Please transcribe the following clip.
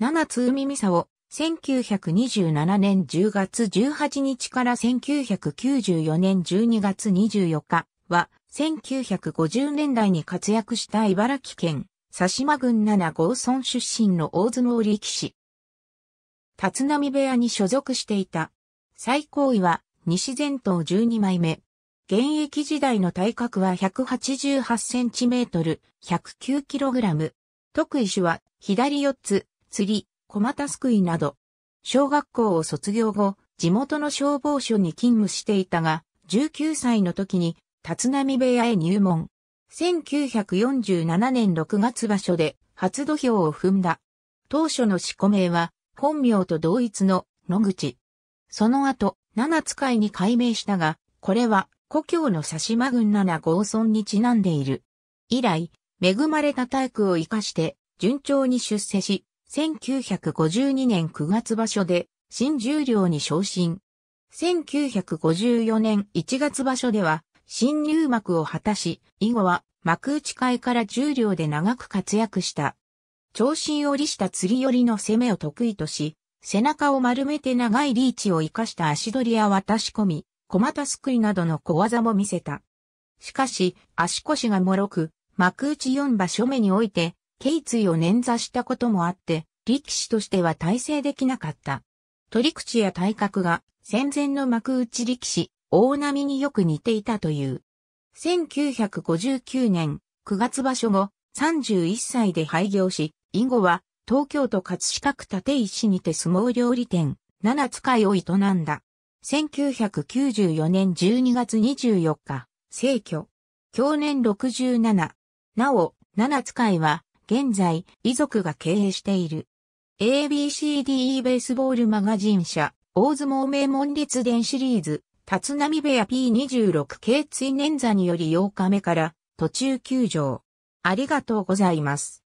七つ海美沙を1927年10月18日から1994年12月24日は1950年代に活躍した茨城県佐島郡七郷村出身の大相撲力士。立浪部屋に所属していた。最高位は西前頭12枚目。現役時代の体格は188センチメートル、109キログラム。特異種は左四つ、釣り、小股すくいなど。小学校を卒業後、地元の消防署に勤務していたが、19歳の時に、立浪部屋へ入門。1947年6月場所で、初土俵を踏んだ。当初の四股名は、本名と同一の野口。その後、七つ会に改名したが、これは、故郷の佐島郡七合村にちなんでいる。以来、恵まれた体育を活かして、順調に出世し、1952年9月場所で新十両に昇進。1954年1月場所では新入幕を果たし、以後は幕内会から十両で長く活躍した。長身を利した釣り寄りの攻めを得意とし、背中を丸めて長いリーチを生かした足取りや渡し込み、小股すくいなどの小技も見せた。しかし、足腰が脆く、幕内4場所目において、頸椎を捻挫したこともあって、力士としては体制できなかった。取り口や体格が戦前の幕内力士、大波によく似ていたという。1959年9月場所後、31歳で廃業し、以後は東京都葛飾区立石にて相撲料理店、七つ会を営んだ。1994年12月24日、逝去。去年67。なお、七つ会は、現在、遺族が経営している。ABCDE ベースボールマガジン社、大相撲名門立伝シリーズ、立浪部屋 P26 k 追念座により8日目から途中休場。ありがとうございます。